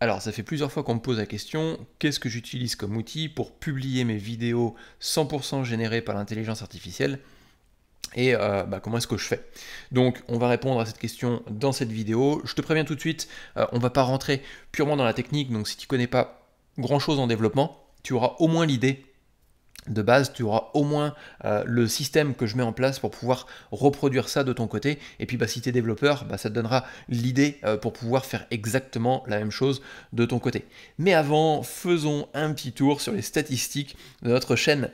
Alors, ça fait plusieurs fois qu'on me pose la question, qu'est-ce que j'utilise comme outil pour publier mes vidéos 100% générées par l'intelligence artificielle et euh, bah, comment est-ce que je fais Donc on va répondre à cette question dans cette vidéo. Je te préviens tout de suite, euh, on ne va pas rentrer purement dans la technique, donc si tu ne connais pas grand-chose en développement, tu auras au moins l'idée de base, tu auras au moins euh, le système que je mets en place pour pouvoir reproduire ça de ton côté. Et puis, bah, si tu es développeur, bah, ça te donnera l'idée euh, pour pouvoir faire exactement la même chose de ton côté. Mais avant, faisons un petit tour sur les statistiques de notre chaîne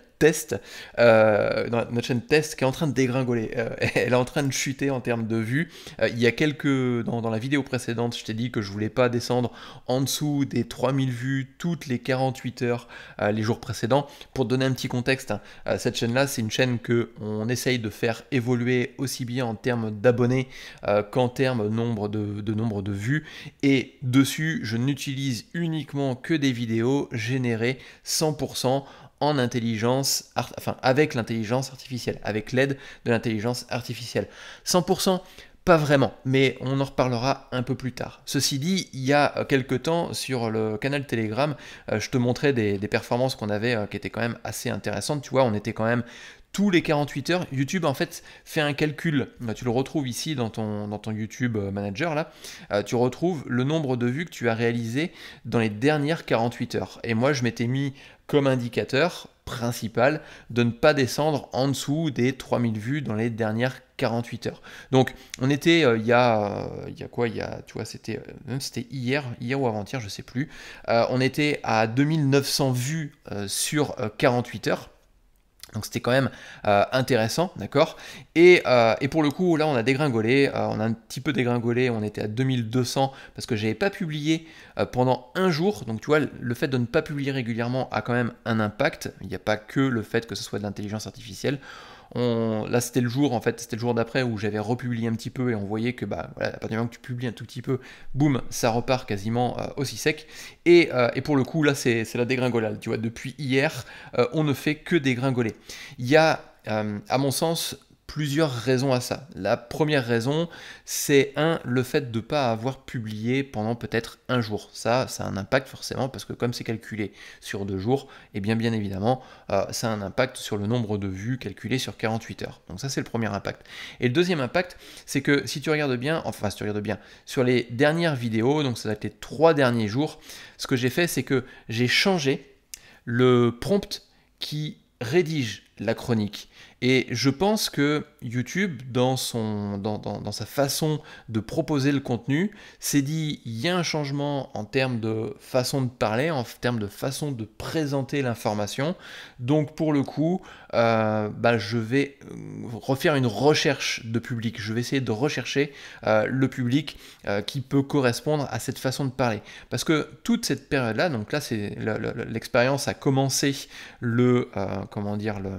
euh, notre chaîne test qui est en train de dégringoler. Euh, elle est en train de chuter en termes de vues. Euh, il y a quelques. Dans, la vidéo précédente, je t'ai dit que je voulais pas descendre en dessous des 3000 vues toutes les 48 heures les jours précédents. Pour donner un petit contexte, hein, cette chaîne-là, c'est une chaîne que on essaye de faire évoluer aussi bien en termes d'abonnés qu'en termes nombre de, de nombre de vues. Et dessus, je n'utilise uniquement que des vidéos générées 100% en intelligence, enfin avec l'intelligence artificielle, avec l'aide de l'intelligence artificielle. 100% pas vraiment, mais on en reparlera un peu plus tard. Ceci dit, il y a euh, quelques temps, sur le canal Telegram, euh, je te montrais des, performances qu'on avait euh, qui étaient quand même assez intéressantes. Tu vois, on était quand même tous les 48 heures, YouTube en fait fait un calcul. Bah, tu le retrouves ici dans ton, dans ton YouTube Manager là. tu retrouves le nombre de vues que tu as réalisé dans les dernières 48 heures. Et moi je m'étais mis comme indicateur principal de ne pas descendre en dessous des 3000 vues dans les dernières 48 heures. Donc on était euh, il y, a, euh, y a quoi il y a, tu vois c'était euh, c'était hier hier ou avant-hier je ne sais plus. on était à 2900 vues sur 48 heures donc c'était quand même euh, intéressant, d'accord euh, et, pour le coup, là, on a dégringolé, euh, on a un petit peu dégringolé, on était à 2200 parce que n'avais pas publié pendant un jour. Donc tu vois, le fait de ne pas publier régulièrement a quand même un impact. Il n'y a pas que le fait que ce soit de l'intelligence artificielle là c'était le jour en fait, c'était le jour d'après où j'avais republié un petit peu et on voyait que bah voilà, à partir du moment que tu publies un tout petit peu, boum, ça repart quasiment euh, aussi sec. Et, euh, et, pour le coup là c'est la dégringolade, tu vois, depuis hier euh, on ne fait que dégringoler. Il y a à mon sens plusieurs raisons à ça. La première raison, c'est un, le fait de ne pas avoir publié pendant peut-être un jour. Ça, ça a un impact forcément parce que comme c'est calculé sur deux jours, et eh bien bien évidemment, euh, ça a un impact sur le nombre de vues calculées sur 48 heures. Donc ça, c'est le premier impact. Et le deuxième impact, c'est que si tu regardes bien, enfin si tu regardes bien, sur les dernières vidéos, donc ça a les trois derniers jours, ce que j'ai fait, c'est que j'ai changé le prompt qui rédige la chronique et je pense que YouTube, dans, son, dans, sa façon de proposer le contenu, s'est dit, il y a un changement en termes de façon de parler, en termes de façon de présenter l'information. Donc pour le coup, euh, bah, je vais euh, refaire une recherche de public. Je vais essayer de rechercher euh, le public qui peut correspondre à cette façon de parler. Parce que toute cette période-là, donc là, c'est l'expérience a commencé le, comment dire, le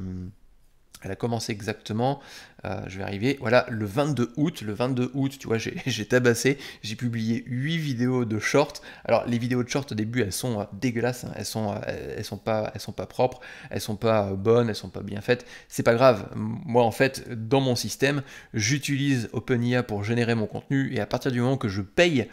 elle a commencé exactement euh, je vais arriver, voilà, le 22 août, le 22 août, tu vois, j'ai tabassé, j'ai publié 8 vidéos de shorts. Alors, les vidéos de shorts au début, elles sont euh, dégueulasses, hein, elles, sont, euh, elles, sont pas, elles sont pas propres, elles sont pas bonnes, elles sont pas bien faites. C'est pas grave, moi en fait, dans mon système, j'utilise OpenIA pour générer mon contenu et à partir du moment que je paye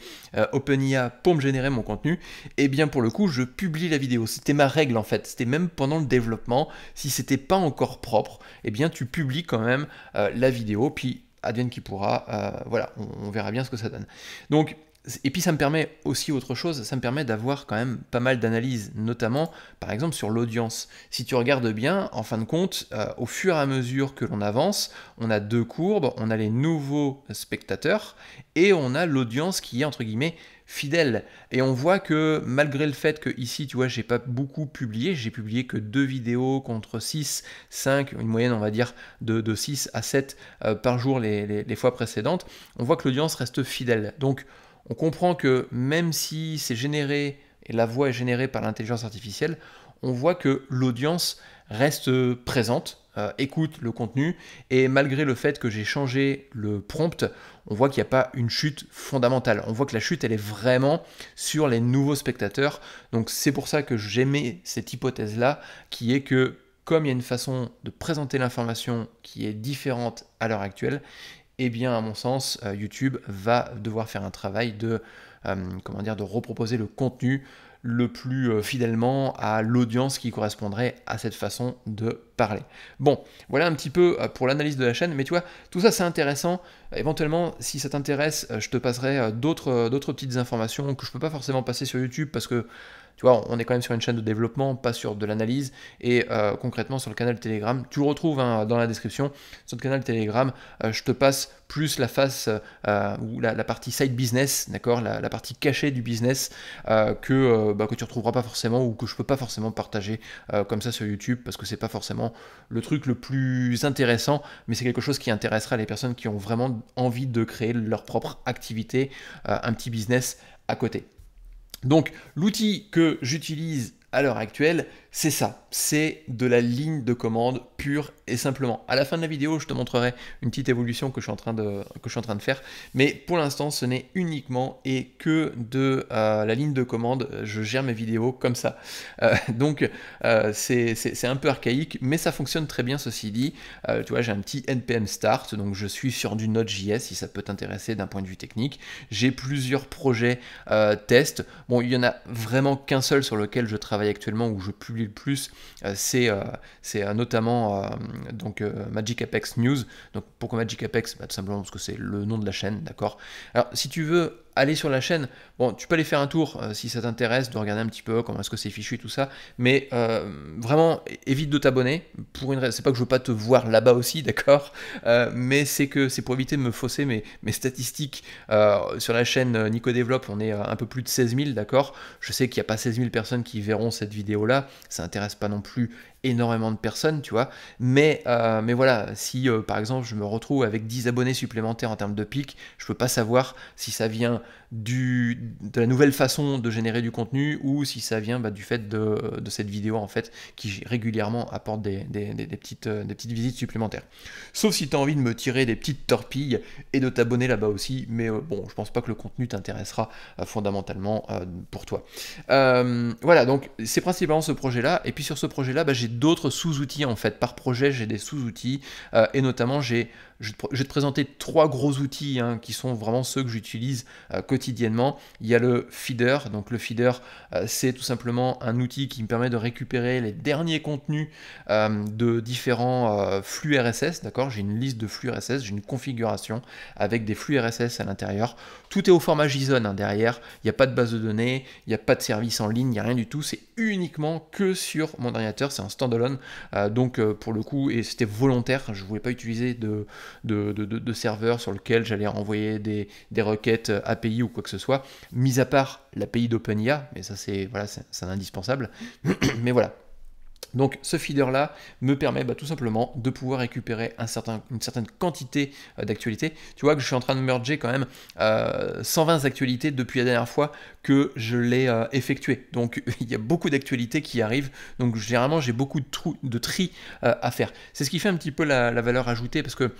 OpenIA pour me générer mon contenu, eh bien pour le coup, je publie la vidéo. C'était ma règle en fait, c'était même pendant le développement, si c'était pas encore propre, eh bien tu publies quand même. Euh, la vidéo, puis advienne qui pourra, euh, voilà, on, verra bien ce que ça donne. Donc et puis ça me permet aussi autre chose, ça me permet d'avoir quand même pas mal d'analyses, notamment par exemple sur l'audience. Si tu regardes bien, en fin de compte, euh, au fur et à mesure que l'on avance, on a deux courbes, on a les nouveaux spectateurs et on a l'audience qui est entre guillemets fidèle. Et on voit que malgré le fait que ici, tu vois, j'ai pas beaucoup publié, j'ai publié que deux vidéos contre 6, 5, une moyenne, on va dire, de, de 6 à 7 euh, par jour les fois précédentes, on voit que l'audience reste fidèle. Donc, on comprend que même si c'est généré et la voix est générée par l'intelligence artificielle, on voit que l'audience reste présente euh, écoute le contenu et malgré le fait que j'ai changé le prompt, on voit qu'il n'y a pas une chute fondamentale. On voit que la chute, elle est vraiment sur les nouveaux spectateurs. Donc c'est pour ça que j'aimais cette hypothèse-là, qui est que comme il y a une façon de présenter l'information qui est différente à l'heure actuelle, et eh bien à mon sens, euh, YouTube va devoir faire un travail de, euh, comment dire, de reproposer le contenu le plus euh, fidèlement à l'audience qui correspondrait à cette façon de parler. Bon, voilà un petit peu euh, pour l'analyse de la chaîne, mais tu vois, tout ça c'est intéressant. Éventuellement, si ça t'intéresse, euh, je te passerai d'autres, d'autres petites informations que je peux pas forcément passer sur YouTube parce que on est quand même sur une chaîne de développement, pas sur de l'analyse. Et euh, concrètement, sur le canal Telegram, tu le retrouves hein, dans la description. Sur le canal Telegram, euh, je te passe plus la face euh, ou la, partie side business, d'accord, la, partie cachée du business que bah, que tu retrouveras pas forcément ou que je ne peux pas forcément partager comme ça sur YouTube parce que c'est pas forcément le truc le plus intéressant, mais c'est quelque chose qui intéressera les personnes qui ont vraiment envie de créer leur propre activité, un petit business à côté. Donc l'outil que j'utilise à l'heure actuelle, c'est ça. C'est de la ligne de commande pure et simplement. À la fin de la vidéo, je te montrerai une petite évolution que je suis en train de, que je suis en train de faire. Mais pour l'instant, ce n'est uniquement et que de euh, la ligne de commande. Je gère mes vidéos comme ça. Euh, donc, euh, c'est un peu archaïque, mais ça fonctionne très bien, ceci dit. tu vois, j'ai un petit NPM start, donc je suis sur du Node.js, si ça peut t'intéresser d'un point de vue technique. J'ai plusieurs projets test Bon, il y en a vraiment qu'un seul sur lequel je travaille actuellement où je publie le plus, euh, c'est euh, euh, notamment donc, Magic Apex News. Donc pourquoi Magic Apex bah, Tout simplement parce que c'est le nom de la chaîne, d'accord Alors si tu veux aller sur la chaîne, bon, tu peux aller faire un tour euh, si ça t'intéresse, de regarder un petit peu comment est-ce que c'est fichu et tout ça, mais euh, vraiment, évite de t'abonner, pour une c'est pas que je veux pas te voir là-bas aussi, d'accord, euh, mais c'est que c'est pour éviter de me fausser mes, mes statistiques. sur la chaîne Nico Développe, on est un peu plus de 16 000, d'accord, je sais qu'il n'y a pas 16 000 personnes qui verront cette vidéo-là, ça n'intéresse pas non plus énormément de personnes, tu vois. Mais, euh, mais voilà, si euh, par exemple je me retrouve avec 10 abonnés supplémentaires en termes de pic je peux pas savoir si ça vient du, de la nouvelle façon de générer du contenu ou si ça vient bah, du fait de, cette vidéo en fait qui régulièrement apporte des, petites, euh, des petites visites supplémentaires. Sauf si tu as envie de me tirer des petites torpilles et de t'abonner là-bas aussi, mais bon, je pense pas que le contenu t'intéressera fondamentalement pour toi. voilà, donc c'est principalement ce projet-là, et puis sur ce projet-là, bah, j'ai d'autres sous-outils en fait. Par projet, j'ai des sous-outils euh, et notamment j'ai je vais te présenter trois gros outils hein, qui sont vraiment ceux que j'utilise euh, quotidiennement. Il y a le feeder. Donc le feeder, euh, c'est tout simplement un outil qui me permet de récupérer les derniers contenus euh, de différents flux RSS. D'accord J'ai une liste de flux RSS, j'ai une configuration avec des flux RSS à l'intérieur. Tout est au format JSON hein, derrière. Il n'y a pas de base de données, il n'y a pas de service en ligne, il n'y a rien du tout. C'est uniquement que sur mon ordinateur. C'est un standalone. donc pour le coup, et c'était volontaire. Je ne voulais pas utiliser de de, serveurs sur lequel j'allais envoyer des, requêtes API ou quoi que ce soit, mis à part l'API d'OpenIA, mais ça c'est voilà, c'est indispensable. mais voilà, donc ce feeder-là me permet bah, tout simplement de pouvoir récupérer une certaine quantité euh, d'actualités. Tu vois que je suis en train de merger quand même 120 euh, actualités depuis la dernière fois que je l'ai euh, effectué. Donc il y a beaucoup d'actualités qui arrivent. Donc généralement j'ai beaucoup de, de tri à faire. C'est ce qui fait un petit peu la valeur ajoutée parce que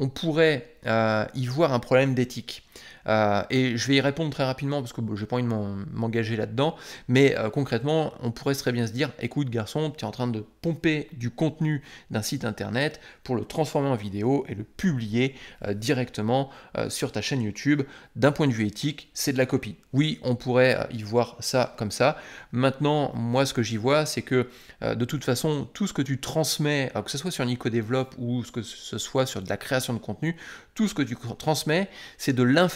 on pourrait euh, y voir un problème d'éthique. Euh, et je vais y répondre très rapidement parce que je n'ai pas envie de m'engager là-dedans. Mais euh, concrètement, on pourrait très bien se dire écoute, garçon, tu es en train de pomper du contenu d'un site internet pour le transformer en vidéo et le publier euh, directement sur ta chaîne YouTube. D'un point de vue éthique, c'est de la copie. Oui, on pourrait y voir ça comme ça. Maintenant, moi, ce que j'y vois, c'est que de toute façon, tout ce que tu transmets, que ce soit sur Nico Develop ou que ce soit sur de la création de contenu, tout ce que tu transmets, c'est de l'information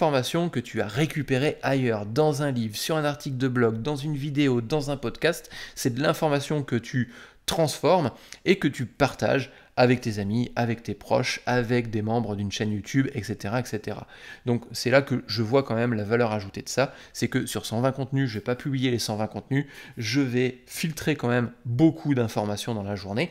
que tu as récupéré ailleurs, dans un livre, sur un article de blog, dans une vidéo, dans un podcast. C'est de l'information que tu transformes et que tu partages avec tes amis, avec tes proches, avec des membres d'une chaîne YouTube, etc. etc. Donc c'est là que je vois quand même la valeur ajoutée de ça, c'est que sur 120 contenus, je vais pas publier les 120 contenus, je vais filtrer quand même beaucoup d'informations dans la journée,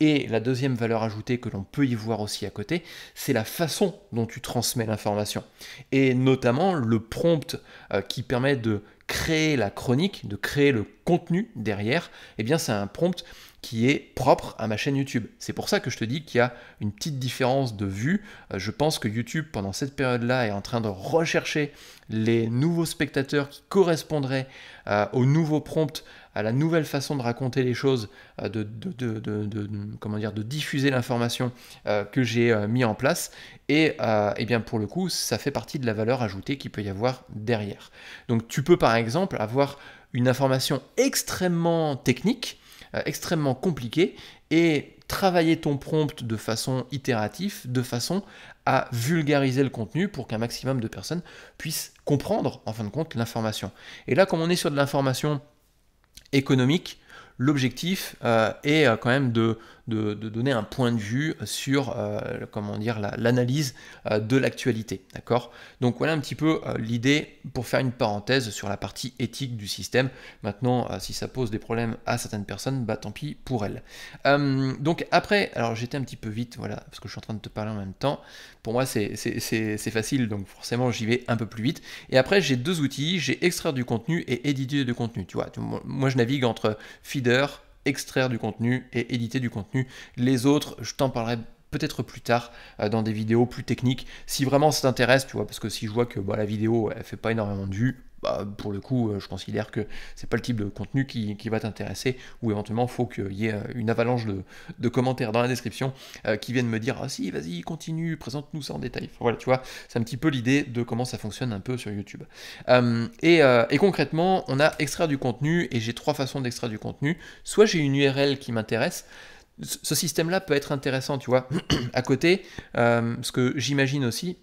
et la deuxième valeur ajoutée que l'on peut y voir aussi à côté, c'est la façon dont tu transmets l'information. Et notamment le prompt euh, qui permet de créer la chronique, de créer le contenu derrière, eh bien c'est un prompt qui est propre à ma chaîne YouTube. C'est pour ça que je te dis qu'il y a une petite différence de vue. Euh, je pense que YouTube, pendant cette période-là, est en train de rechercher les nouveaux spectateurs qui correspondraient euh, aux nouveaux prompts à la nouvelle façon de raconter les choses, euh, de, comment dire, de diffuser l'information euh, que j'ai euh, mis en place. Et, eh bien pour le coup, ça fait partie de la valeur ajoutée qu'il peut y avoir derrière. Donc tu peux par exemple avoir une information extrêmement technique, extrêmement compliquée, et travailler ton prompt de façon itérative, de façon à vulgariser le contenu pour qu'un maximum de personnes puissent comprendre en fin de compte l'information. Et là, comme on est sur de l'information économique, l'objectif euh, est euh, quand même de de, donner un point de vue sur euh, comment dire l'analyse euh, de l'actualité. D'accord Donc voilà un petit peu euh, l'idée pour faire une parenthèse sur la partie éthique du système. Maintenant, si ça pose des problèmes à certaines personnes, bah tant pis pour elles. donc après, alors j'étais un petit peu vite, voilà, parce que je suis en train de te parler en même temps. Pour moi, c'est facile, donc forcément j'y vais un peu plus vite. Et après, j'ai deux outils, j'ai extraire du contenu et éditer du contenu. Tu vois, moi je navigue entre Feeder, extraire du contenu et éditer du contenu. Les autres, je t'en parlerai peut-être plus tard euh, dans des vidéos plus techniques si vraiment ça t'intéresse tu vois parce que si je vois que bah, la vidéo elle fait pas énormément de vues bah, pour le coup, euh, je considère que c'est pas le type de contenu qui, va t'intéresser, ou éventuellement, il faut qu'il y ait euh, une avalanche de, commentaires dans la description euh, qui viennent me dire Ah si, vas-y, continue, présente-nous ça en détail. Voilà, tu vois, c'est un petit peu l'idée de comment ça fonctionne un peu sur YouTube. et, concrètement, on a extrait du contenu, et j'ai trois façons d'extraire du contenu. Soit j'ai une URL qui m'intéresse, ce système-là peut être intéressant, tu vois. à côté, ce que j'imagine aussi,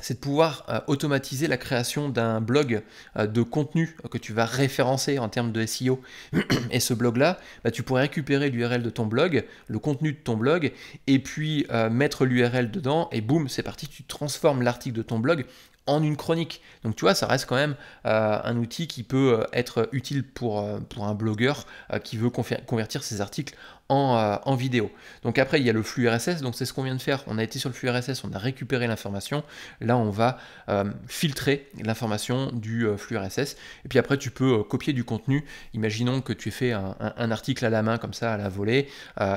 c'est de pouvoir euh, automatiser la création d'un blog euh, de contenu que tu vas référencer en termes de SEO. Et ce blog-là, bah, tu pourrais récupérer l'URL de ton blog, le contenu de ton blog, et puis euh, mettre l'URL dedans, et boum, c'est parti, tu transformes l'article de ton blog en une chronique. Donc tu vois, ça reste quand même un outil qui peut être utile pour, pour un blogueur qui veut convertir ses articles euh, en, vidéo. Donc après, il y a le flux RSS, donc c'est ce qu'on vient de faire. On a été sur le flux RSS, on a récupéré l'information. Là, on va euh, filtrer l'information du euh, flux RSS. Et puis après, tu peux copier du contenu. Imaginons que tu aies fait un, article à la main, comme ça, à la volée.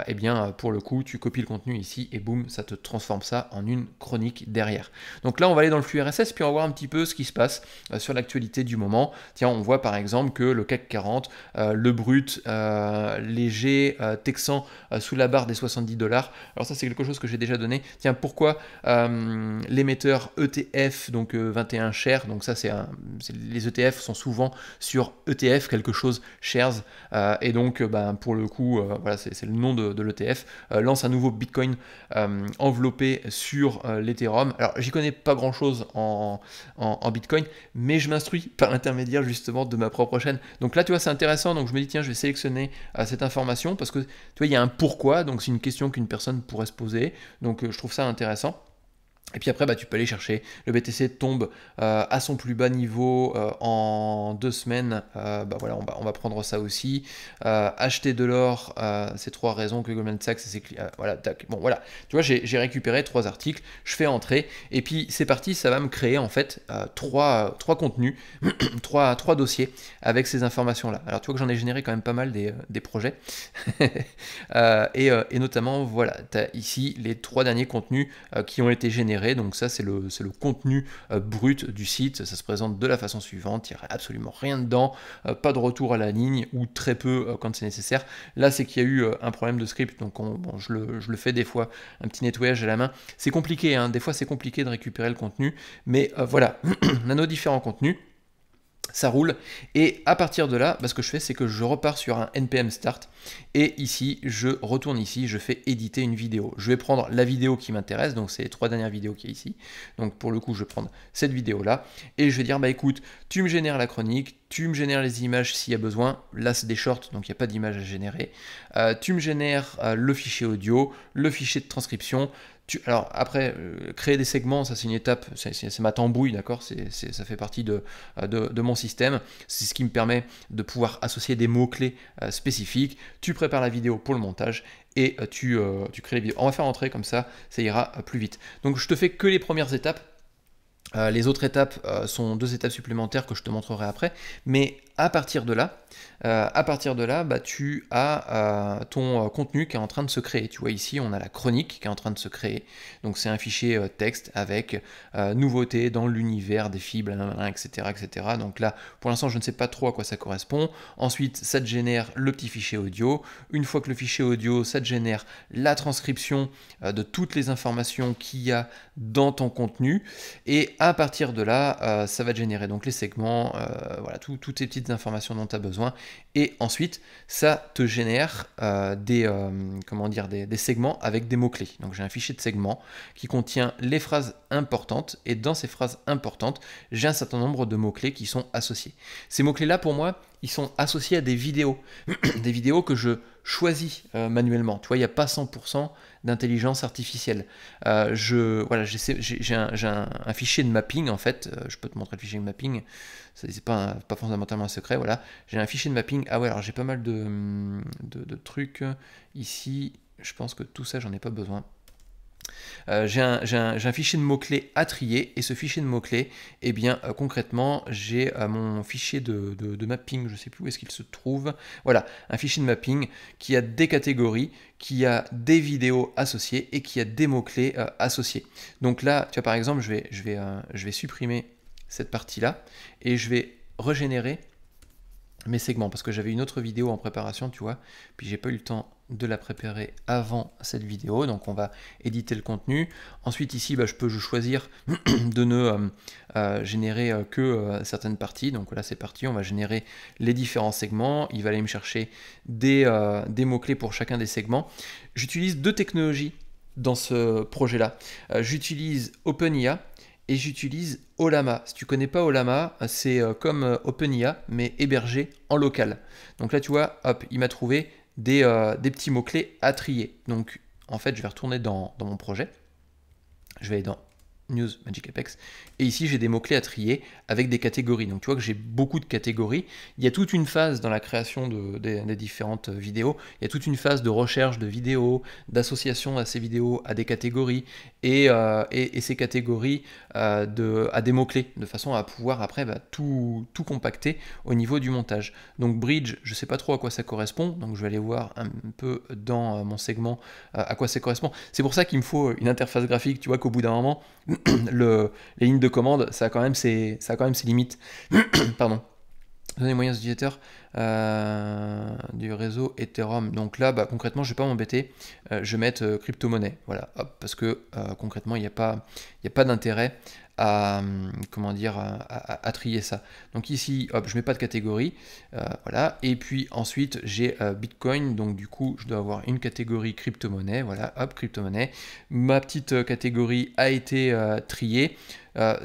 eh bien, pour le coup, tu copies le contenu ici et boum, ça te transforme ça en une chronique derrière. Donc là, on va aller dans le flux RSS, puis on va voir un petit peu ce qui se passe sur l'actualité du moment. Tiens, on voit par exemple que le CAC 40, le brut, léger, texte euh, sous la barre des 70 dollars. Alors ça c'est quelque chose que j'ai déjà donné. Tiens, pourquoi euh, l'émetteur ETF, donc 21 euh, shares, donc ça c'est un... Les ETF sont souvent sur ETF, quelque chose shares, et donc ben, pour le coup, voilà, c'est le nom de, l'ETF, lance un nouveau Bitcoin enveloppé sur l'Ethereum. Alors j'y connais pas grand chose en, Bitcoin, mais je m'instruis par l'intermédiaire justement de ma propre chaîne. Donc là tu vois c'est intéressant, donc je me dis tiens je vais sélectionner cette information parce que tu vois, il y a un pourquoi, donc c'est une question qu'une personne pourrait se poser. Donc euh, je trouve ça intéressant. Et puis après, bah, tu peux aller chercher. Le BTC tombe euh, à son plus bas niveau euh, en deux semaines. Euh, bah voilà, on va, prendre ça aussi. acheter de l'or, c'est trois raisons que Goldman Sachs, c'est voilà, tac. Bon, voilà. Tu vois, j'ai récupéré trois articles. Je fais entrer. Et puis c'est parti. Ça va me créer en fait trois, trois contenus, trois, trois dossiers avec ces informations là. Alors tu vois que j'en ai généré quand même pas mal des, projets. et, et, notamment, voilà, tu as ici les trois derniers contenus qui ont été générés donc ça, c'est le, le contenu euh, brut du site. Ça se présente de la façon suivante. Il n'y a absolument rien dedans. Euh, pas de retour à la ligne ou très peu euh, quand c'est nécessaire. Là, c'est qu'il y a eu un problème de script. Donc je, le, fais des fois, un petit nettoyage à la main. C'est compliqué. Hein. Des fois, c'est compliqué de récupérer le contenu. Mais voilà, on a nos différents contenus ça roule. Et à partir de là, bah, ce que je fais, c'est que je repars sur un NPM Start. Et ici, je retourne ici, je fais éditer une vidéo. Je vais prendre la vidéo qui m'intéresse, donc c'est les trois dernières vidéos qui est ici. Donc pour le coup, je vais prendre cette vidéo-là. Et je vais dire, bah écoute, tu me génères la chronique, tu me génères les images s'il y a besoin. Là, c'est des shorts, donc il n'y a pas d'image à générer. Euh, tu me génères euh, le fichier audio, le fichier de transcription, alors après, euh, créer des segments, ça c'est une étape, c'est ma tambouille, d'accord Ça fait partie euh, de, de, mon système. C'est ce qui me permet de pouvoir associer des mots-clés euh, spécifiques. Tu prépares la vidéo pour le montage et tu, crées les vidéos. On va faire entrer comme ça, ça ira plus vite. Donc je te fais que les premières étapes. les autres étapes sont deux étapes supplémentaires que je te montrerai après. Mais à partir de là, euh, à partir de là, bah, tu as euh, ton euh, contenu qui est en train de se créer. Tu vois ici, on a la chronique qui est en train de se créer. Donc c'est un fichier texte avec nouveautés dans l'univers des fibres, etc., etc. Donc là, pour l'instant, je ne sais pas trop à quoi ça correspond. Ensuite, ça te génère le petit fichier audio. Une fois que le fichier audio, ça te génère la transcription de toutes les informations qu'il y a dans ton contenu. Et à partir de là, ça va te générer donc les segments, voilà, toutes ces petites d'informations dont tu as besoin. Et ensuite, ça te génère euh, des, euh, comment dire, des, segments avec des mots-clés. Donc j'ai un fichier de segments qui contient les phrases importantes. Et dans ces phrases importantes, j'ai un certain nombre de mots-clés qui sont associés. Ces mots-clés-là, pour moi, ils sont associés à des vidéos. des vidéos que je choisis euh, manuellement. Tu vois, il n'y a pas 100% d'intelligence artificielle. Euh, je voilà, j'ai un, fichier de mapping en fait. Euh, je peux te montrer le fichier de mapping. C'est pas pas fondamentalement un secret. Voilà, j'ai un fichier de mapping. Ah ouais, alors j'ai pas mal de trucs ici. Je pense que tout ça, j'en ai pas besoin. Euh, j'ai un, fichier de mots-clés à trier et ce fichier de mots-clés, eh bien euh, concrètement, j'ai euh, mon fichier de, mapping, je ne sais plus où est-ce qu'il se trouve. Voilà, un fichier de mapping qui a des catégories, qui a des vidéos associées et qui a des mots-clés associés. Donc là, tu vois par exemple, je vais, je vais, je vais supprimer cette partie-là et je vais régénérer mes segments parce que j'avais une autre vidéo en préparation, tu vois, puis j'ai pas eu le temps de la préparer avant cette vidéo, donc on va éditer le contenu. Ensuite ici, bah, je peux choisir de ne euh, euh, générer euh, que certaines parties, donc là c'est parti, on va générer les différents segments, il va aller me chercher des, des mots-clés pour chacun des segments. J'utilise deux technologies dans ce projet-là. J'utilise OpenIA, et j'utilise Olama. Si tu connais pas Olama, euh, c'est euh, comme euh, OpenIA, mais hébergé en local. Donc là, tu vois, hop, il m'a trouvé des, des petits mots-clés à trier. Donc en fait, je vais retourner dans, dans mon projet. Je vais dans News Magic Apex. Et ici, j'ai des mots-clés à trier avec des catégories. Donc tu vois que j'ai beaucoup de catégories. Il y a toute une phase dans la création des, différentes vidéos. Il y a toute une phase de recherche de vidéos, d'association à ces vidéos, à des catégories, et, euh, ces catégories euh, de, à des mots-clés, de façon à pouvoir après bah, tout, tout compacter au niveau du montage. Donc Bridge, je ne sais pas trop à quoi ça correspond, donc je vais aller voir un peu dans euh, mon segment à quoi ça correspond. C'est pour ça qu'il me faut une interface graphique, tu vois qu'au bout d'un moment, le, les lignes de commande, ça a quand même ses, ça a quand même ses limites. Pardon. Donner moyens d'utilisateur euh, du réseau Ethereum. Donc là, bah, concrètement, je ne vais pas m'embêter. Euh, je vais mettre euh, crypto-monnaie. Voilà, parce que concrètement, il n'y a pas, y a pas d'intérêt euh, comment dire, euh, à, trier ça. Donc ici, hop, je mets pas de catégorie, euh, voilà. Et puis ensuite, j'ai Bitcoin, donc du coup, je dois avoir une catégorie crypto-monnaie, voilà, hop, crypto-monnaie. Ma petite catégorie a été triée.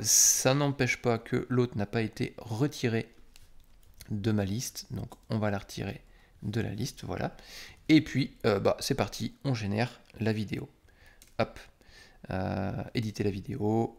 ça n'empêche pas que l'autre n'a pas été retiré de ma liste, donc on va la retirer de la liste, voilà. Et puis, bah, c'est parti, on génère la vidéo. Hop, éditer la vidéo,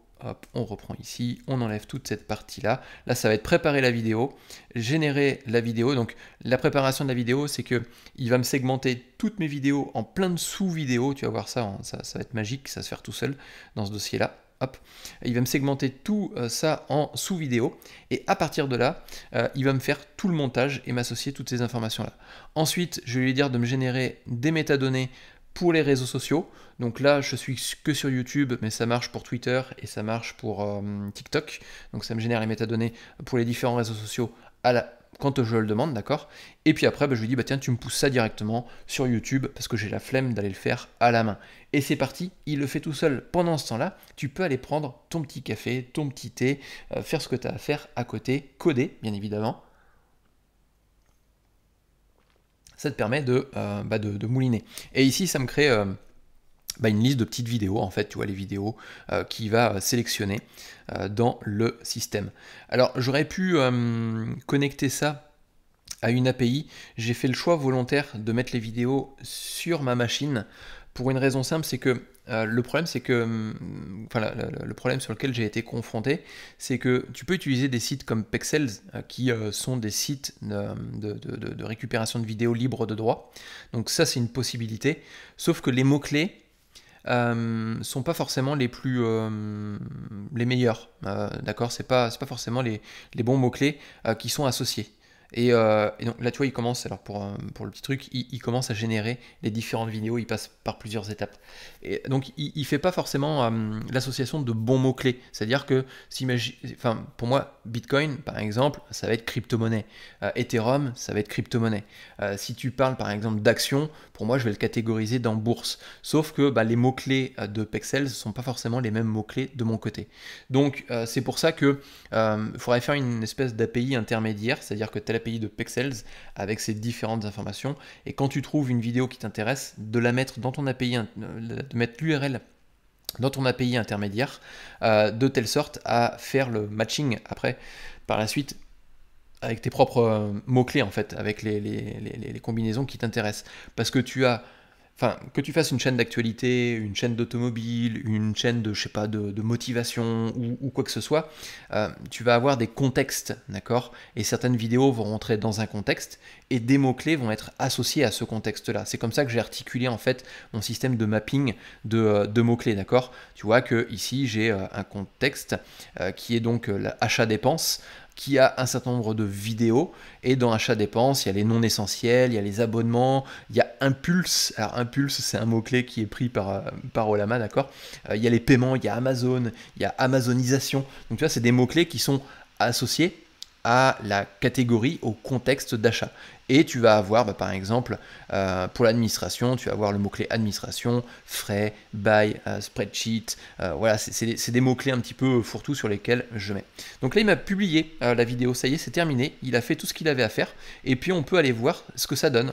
on reprend ici, on enlève toute cette partie-là. Là, ça va être préparer la vidéo, générer la vidéo. Donc, la préparation de la vidéo, c'est que il va me segmenter toutes mes vidéos en plein de sous-vidéos. Tu vas voir ça, hein, ça, va être magique, ça se faire tout seul dans ce dossier-là. Hop. Il va me segmenter tout euh, ça en sous-vidéos. Et à partir de là, euh, il va me faire tout le montage et m'associer toutes ces informations-là. Ensuite, je vais lui dire de me générer des métadonnées pour les réseaux sociaux. Donc là, je suis que sur YouTube, mais ça marche pour Twitter et ça marche pour euh, TikTok. Donc ça me génère les métadonnées pour les différents réseaux sociaux à la... quand je le demande, d'accord Et puis après, bah, je lui dis, bah tiens, tu me pousses ça directement sur YouTube parce que j'ai la flemme d'aller le faire à la main. Et c'est parti, il le fait tout seul. Pendant ce temps-là, tu peux aller prendre ton petit café, ton petit thé, euh, faire ce que tu as à faire à côté, coder, bien évidemment ça te permet euh, bah, de, de, mouliner. Et ici, ça me crée euh, bah, une liste de petites vidéos, en fait, tu vois, les vidéos euh, qui va sélectionner dans le système. Alors, j'aurais pu connecter ça à une API. J'ai fait le choix volontaire de mettre les vidéos sur ma machine pour une raison simple, c'est que euh, le problème, c'est que, hum, enfin, le problème sur lequel j'ai été confronté, c'est que tu peux utiliser des sites comme Pexels, euh, qui euh, sont des sites hum, de, récupération de vidéos libres de droit. Donc ça, c'est une possibilité. Sauf que les mots clés hum, sont pas forcément les plus les meilleurs. D'accord, c'est pas pas forcément les bons mots clés qui sont associés. Euh, et, donc là, tu vois, il commence, alors pour, euh, pour le petit truc, il, commence à générer les différentes vidéos, il passe par plusieurs étapes. Et donc, il ne fait pas forcément euh, l'association de bons mots-clés. C'est-à-dire que, enfin, pour moi, Bitcoin, par exemple, ça va être crypto-monnaie. Ethereum, ça va être crypto-monnaie. si tu parles, par exemple, d'action, pour moi, je vais le catégoriser dans bourse. Sauf que bah, les mots-clés de Pexels ne sont pas forcément les mêmes mots-clés de mon côté. Donc, c'est pour ça que faudrait faire une espèce d'API intermédiaire, c'est-à-dire que tel API de Pexels avec ces différentes informations. Et quand tu trouves une vidéo qui t'intéresse, de la mettre dans ton API, euh, de mettre l'URL dans ton API intermédiaire, euh, de telle sorte à faire le matching après, par la suite, avec tes propres euh, mots-clés, en fait, avec les combinaisons qui t'intéressent. Parce que tu as que tu fasses une chaîne d'actualité, une chaîne d'automobile, une chaîne de, je sais pas, de, motivation ou, quoi que ce soit, euh, tu vas avoir des contextes, d'accord Et certaines vidéos vont rentrer dans un contexte et des mots-clés vont être associés à ce contexte-là. C'est comme ça que j'ai articulé en fait mon système de mapping de, euh, mots-clés, d'accord Tu vois que ici j'ai euh, un contexte qui est donc l'achat-dépense qui a un certain nombre de vidéos. Et dans achat dépense il y a les non essentiels, il y a les abonnements, il y a Impulse. Alors Impulse, c'est un mot-clé qui est pris par, euh, par Olama, d'accord euh, Il y a les paiements, il y a Amazon, il y a Amazonisation. Donc tu vois, c'est des mots-clés qui sont associés à la catégorie, au contexte d'achat. Et tu vas avoir, bah, par exemple, euh, pour l'administration, tu vas avoir le mot-clé administration, frais, buy, spreadsheet. voilà, c'est des, des mots-clés un petit peu fourre-tout sur lesquels je mets. Donc là, il m'a publié la vidéo, ça y est, c'est terminé. Il a fait tout ce qu'il avait à faire. Et puis, on peut aller voir ce que ça donne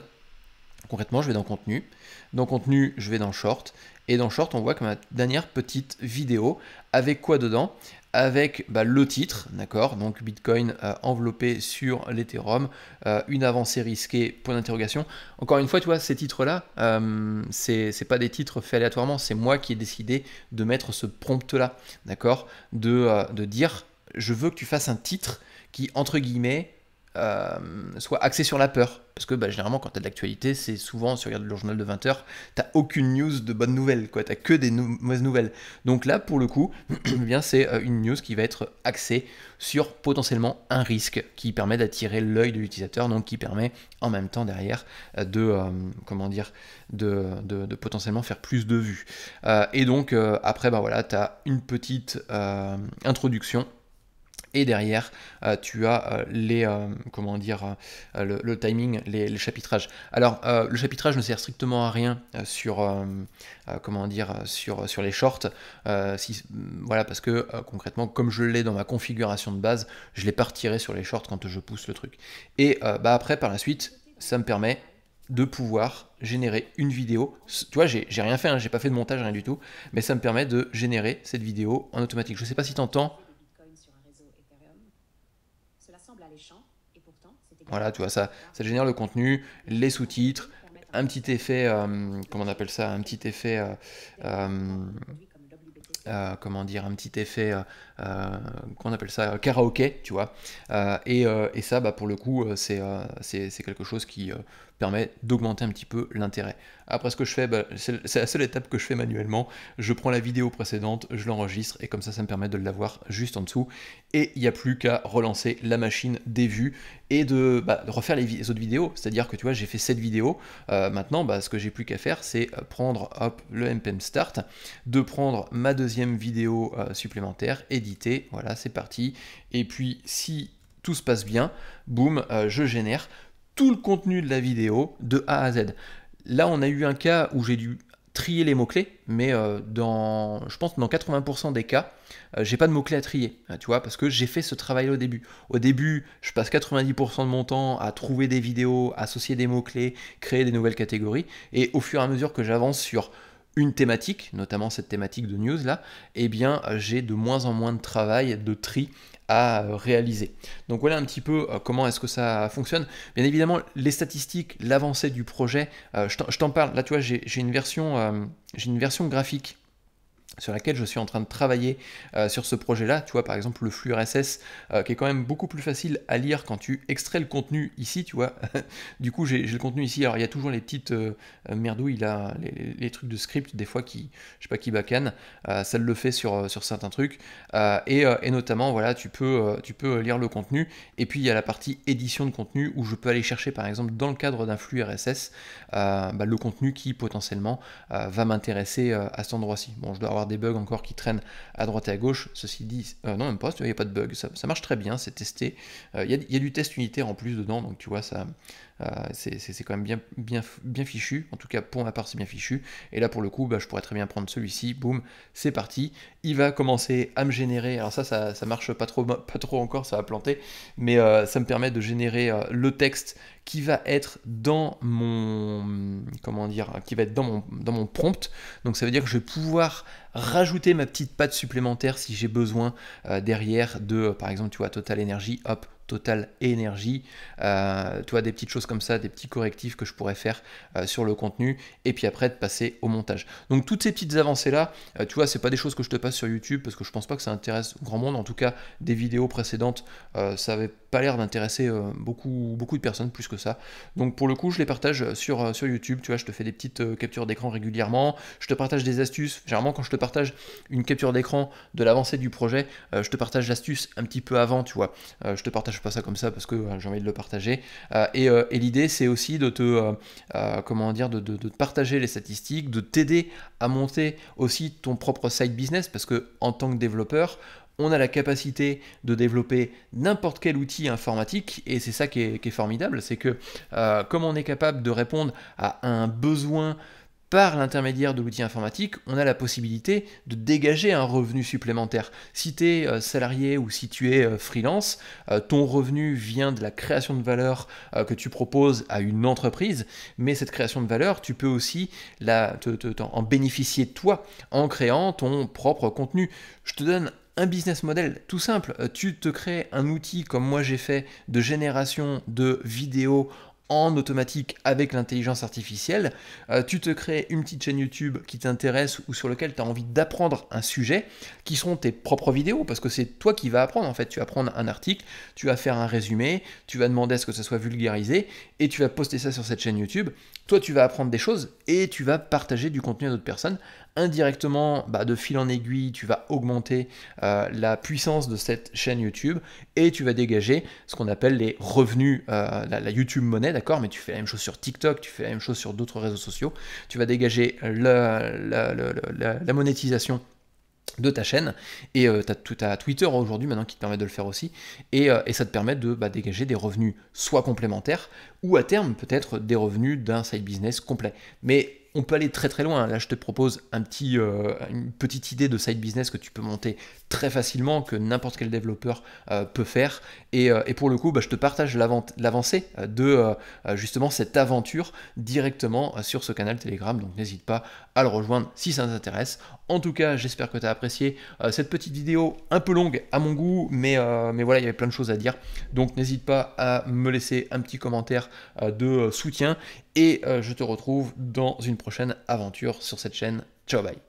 Concrètement, je vais dans contenu. Dans contenu, je vais dans short. Et dans short, on voit que ma dernière petite vidéo, avec quoi dedans Avec bah, le titre, d'accord Donc Bitcoin euh, enveloppé sur l'Ethereum, euh, une avancée risquée, point d'interrogation. Encore une fois, tu vois, ces titres-là, euh, ce c'est pas des titres faits aléatoirement, c'est moi qui ai décidé de mettre ce prompt-là, d'accord de, de dire, je veux que tu fasses un titre qui, entre guillemets, euh, soit axé sur la peur. Parce que bah, généralement, quand tu as de l'actualité, c'est souvent, si tu regardes le journal de 20h, tu aucune news de bonnes nouvelles, tu n'as que des mauvaises nouvelles. Donc là, pour le coup, eh bien c'est euh, une news qui va être axée sur potentiellement un risque qui permet d'attirer l'œil de l'utilisateur, donc qui permet en même temps derrière euh, de, comment dire, de, potentiellement faire plus de vues. et donc, après, bah, voilà, tu as une petite introduction et derrière euh, tu as euh, les euh, comment dire le, timing les, chapitrages alors le chapitrage ne sert strictement à rien sur comment dire sur sur les shorts voilà parce que concrètement comme je l'ai dans ma configuration de base je pas retiré sur les shorts quand je pousse le truc et bah après par la suite ça me permet de pouvoir générer une vidéo. Tu vois, j'ai rien fait, hein, j'ai pas fait de montage, rien du tout, mais ça me permet de générer cette vidéo en automatique. Je sais pas si tu t'entends les champs. Et pourtant, voilà, tu vois, ça, ça génère le contenu, les sous-titres, un petit effet, euh, comment on appelle ça, un petit effet, euh, euh, comment dire, un petit effet qu'on euh, appelle ça euh, karaoké, tu vois. Euh, et, ça, bah, pour le coup, c'est quelque chose qui permet d'augmenter un petit peu l'intérêt. Après, ce que je fais, bah, c'est la seule étape que je fais manuellement. Je prends la vidéo précédente, je l'enregistre et comme ça, ça me permet de l'avoir juste en dessous. Et il n'y a plus qu'à relancer la machine des vues et de, bah, refaire les, autres vidéos. C'est-à-dire que tu vois, j'ai fait cette vidéo. maintenant, bah, ce que j'ai plus qu'à faire, c'est prendre le MPM Start, de prendre ma deuxième vidéo supplémentaire et voilà, c'est parti. Et puis si tout se passe bien, boum, euh, je génère tout le contenu de la vidéo de A à Z. Là, on a eu un cas où j'ai dû trier les mots-clés, mais euh, dans, je pense dans 80% des cas, euh, j'ai pas de mots-clés à trier, hein, tu vois, parce que j'ai fait ce travail au début. Au début, je passe 90% de mon temps à trouver des vidéos, associer des mots-clés, créer des nouvelles catégories, et au fur et à mesure que j'avance sur une thématique, notamment cette thématique de news là, eh bien j'ai de moins en moins de travail, de tri à euh, réaliser. Donc voilà un petit peu euh, comment est-ce que ça fonctionne. Bien évidemment, les statistiques, l'avancée du projet, euh, je t'en parle, là tu vois j'ai une version j'ai une version graphique sur laquelle je suis en train de travailler euh, sur ce projet-là. Tu vois, par exemple, le flux RSS, euh, qui est quand même beaucoup plus facile à lire quand tu extrais le contenu ici, tu vois. du coup, j'ai le contenu ici. Alors, il y a toujours les petites euh, merdouilles, là, les, trucs de script, des fois, qui, je sais pas, qui bacanent. ça le fait sur, sur certains trucs. Et, notamment, voilà, tu peux, tu peux lire le contenu. Et puis, il y a la partie édition de contenu, où je peux aller chercher, par exemple, dans le cadre d'un flux RSS, bah, le contenu qui, potentiellement, va m'intéresser à cet endroit-ci. Bon, je dois des bugs encore qui traînent à droite et à gauche. Ceci dit, euh, non, même pas, il n'y a pas de bug, ça, marche très bien, c'est testé. Euh, il y, a du test unitaire en plus dedans, donc tu vois, ça, euh, c'est quand même bien, bien, bien fichu. En tout cas, pour ma part, c'est bien fichu. Et là, pour le coup, bah, je pourrais très bien prendre celui-ci. Boum, c'est parti. Il va commencer à me générer. Alors ça, ça, marche pas trop, pas trop encore, ça va planter. Mais euh, ça me permet de générer euh, le texte qui va être dans mon comment dire qui va être dans mon, dans mon prompt donc ça veut dire que je vais pouvoir rajouter ma petite patte supplémentaire si j'ai besoin derrière de par exemple tu vois Total Energy hop Total Énergie. Euh, toi des petites choses comme ça, des petits correctifs que je pourrais faire euh, sur le contenu, et puis après de passer au montage. Donc toutes ces petites avancées-là, euh, tu vois, c'est pas des choses que je te passe sur YouTube, parce que je pense pas que ça intéresse grand monde. En tout cas, des vidéos précédentes, ça avait l'air d'intéresser euh, beaucoup, beaucoup de personnes plus que ça. Donc pour le coup, je les partage sur, euh, sur YouTube, tu vois, je te fais des petites euh, captures d'écran régulièrement, je te partage des astuces. Généralement, quand je te partage une capture d'écran de l'avancée du projet, je te partage l'astuce un petit peu avant, tu vois. je te partage pas ça comme ça parce que j'ai envie de le partager. et, l'idée, c'est aussi de te, comment dire, de, partager les statistiques, de t'aider à monter aussi ton propre site business parce que en tant que développeur, on a la capacité de développer n'importe quel outil informatique, et c'est ça qui est, formidable, c'est que euh, comme on est capable de répondre à un besoin par l'intermédiaire de l'outil informatique, on a la possibilité de dégager un revenu supplémentaire. Si tu es euh, salarié ou si tu es euh, freelance, ton revenu vient de la création de valeur que tu proposes à une entreprise, mais cette création de valeur, tu peux aussi la, en bénéficier toi en créant ton propre contenu. Je te donne un business model tout simple. Euh, tu te crées un outil comme moi j'ai fait de génération de vidéos en automatique avec l'intelligence artificielle. Euh, tu te crées une petite chaîne YouTube qui t'intéresse ou sur lequel tu as envie d'apprendre un sujet, qui seront tes propres vidéos, parce que c'est toi qui vas apprendre en fait. Tu vas prendre un article, tu vas faire un résumé, tu vas demander à ce que ça soit vulgarisé, et tu vas poster ça sur cette chaîne YouTube. Toi, tu vas apprendre des choses et tu vas partager du contenu à d'autres personnes indirectement, bah, de fil en aiguille, tu vas augmenter euh, la puissance de cette chaîne YouTube et tu vas dégager ce qu'on appelle les revenus, euh, la, YouTube monnaie, d'accord Mais tu fais la même chose sur TikTok, tu fais la même chose sur d'autres réseaux sociaux. Tu vas dégager la, monétisation de ta chaîne et euh, tu as, Twitter aujourd'hui maintenant qui te permet de le faire aussi et, ça te permet de bah, dégager des revenus soit complémentaires ou à terme peut-être des revenus d'un side business complet mais on peut aller très très loin. Là, je te propose un petit, euh, une petite idée de side business que tu peux monter très facilement, que n'importe quel développeur euh, peut faire. Euh, et, pour le coup, bah, je te partage l'avancée de justement cette aventure directement sur ce canal Telegram. Donc n'hésite pas à le rejoindre si ça t'intéresse. En tout cas, j'espère que tu as apprécié cette petite vidéo un peu longue à mon goût, mais, mais voilà, il y avait plein de choses à dire. Donc n'hésite pas à me laisser un petit commentaire de soutien et euh, je te retrouve dans une prochaine aventure sur cette chaîne. Ciao bye